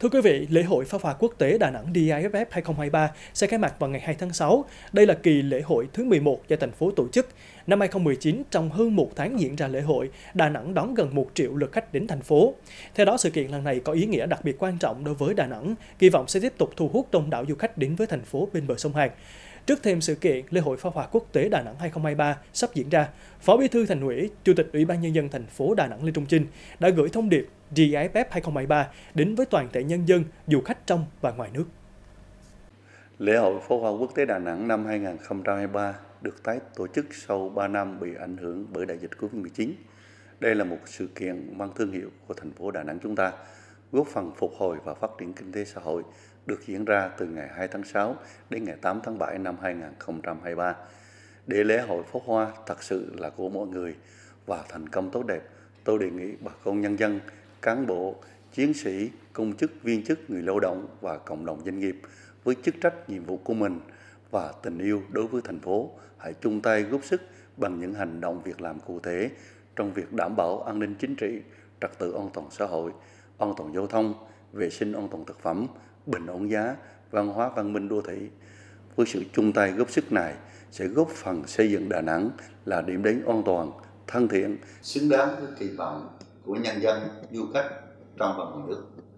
Thưa quý vị, lễ hội pháo hoa quốc tế Đà Nẵng DIFF 2023 sẽ khai mạc vào ngày 2 tháng 6. Đây là kỳ lễ hội thứ 11 do thành phố tổ chức. Năm 2019, trong hơn một tháng diễn ra lễ hội, Đà Nẵng đón gần 1 triệu lượt khách đến thành phố. Theo đó, sự kiện lần này có ý nghĩa đặc biệt quan trọng đối với Đà Nẵng, kỳ vọng sẽ tiếp tục thu hút đông đảo du khách đến với thành phố bên bờ sông Hàn. Trước thêm sự kiện Lễ hội Pháo hoa Quốc tế Đà Nẵng 2023 sắp diễn ra, Phó Bí thư Thành ủy, Chủ tịch Ủy ban nhân dân thành phố Đà Nẵng Lê Trung Trinh đã gửi thông điệp DIFF 2023 đến với toàn thể nhân dân, du khách trong và ngoài nước. Lễ hội Pháo hoa Quốc tế Đà Nẵng năm 2023 được tái tổ chức sau 3 năm bị ảnh hưởng bởi đại dịch Covid-19. Đây là một sự kiện mang thương hiệu của thành phố Đà Nẵng chúng ta góp phần phục hồi và phát triển kinh tế xã hội được diễn ra từ ngày 2 tháng 6 đến ngày 8 tháng 7 năm 2023 để lễ hội pháo hoa thật sự là của mọi người và thành công tốt đẹp. Tôi đề nghị bà con nhân dân, cán bộ, chiến sĩ, công chức, viên chức, người lao động và cộng đồng doanh nghiệp với chức trách nhiệm vụ của mình và tình yêu đối với thành phố hãy chung tay góp sức bằng những hành động việc làm cụ thể trong việc đảm bảo an ninh chính trị, trật tự an toàn xã hội, an toàn giao thông, vệ sinh an toàn thực phẩm, bình ổn giá, văn hóa văn minh đô thị. Với sự chung tay góp sức này sẽ góp phần xây dựng Đà Nẵng là điểm đến an toàn, thân thiện, xứng đáng với kỳ vọng của nhân dân, du khách trong và ngoài nước.